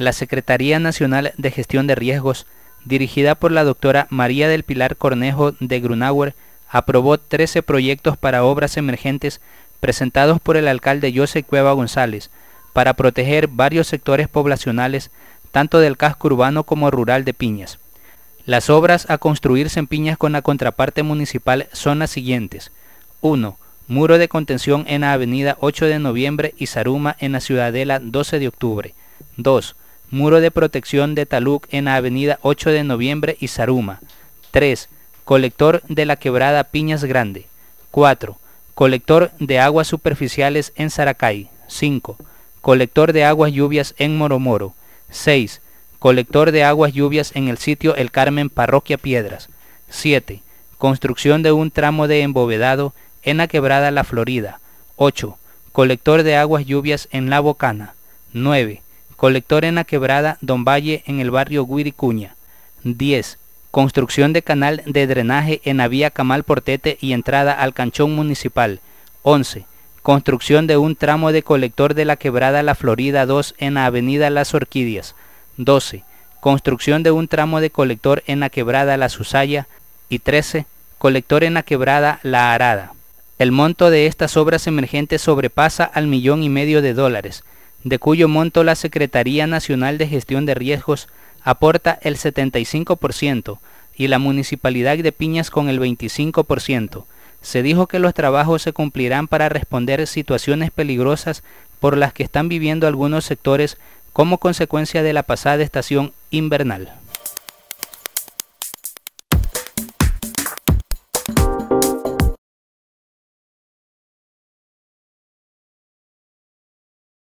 la Secretaría Nacional de Gestión de Riesgos, dirigida por la doctora María del Pilar Cornejo de Grunauer, aprobó 13 proyectos para obras emergentes presentados por el alcalde José Cueva González para proteger varios sectores poblacionales, tanto del casco urbano como rural de Piñas. Las obras a construirse en Piñas con la contraparte municipal son las siguientes. 1. Muro de contención en la avenida 8 de noviembre y Zaruma en la ciudadela 12 de octubre. 2. Muro de protección de Taluc en la Avenida 8 de Noviembre y Zaruma. 3. Colector de la quebrada Piñas Grande. 4. Colector de aguas superficiales en Saracay. 5. Colector de aguas lluvias en Moromoro. 6. Colector de aguas lluvias en el sitio El Carmen Parroquia Piedras. 7. Construcción de un tramo de embovedado en la quebrada La Florida. 8. Colector de aguas lluvias en La Bocana. 9 Colector en la quebrada Don Valle en el barrio Guiricuña. 10. Construcción de canal de drenaje en la vía Camal Portete y entrada al canchón municipal. 11. Construcción de un tramo de colector de la quebrada La Florida 2 en la avenida Las Orquídeas. 12. Construcción de un tramo de colector en la quebrada La Susaya. Y 13. Colector en la quebrada La Arada. El monto de estas obras emergentes sobrepasa al millón y medio de dólares de cuyo monto la Secretaría Nacional de Gestión de Riesgos aporta el 75% y la Municipalidad de Piñas con el 25%. Se dijo que los trabajos se cumplirán para responder situaciones peligrosas por las que están viviendo algunos sectores como consecuencia de la pasada estación invernal.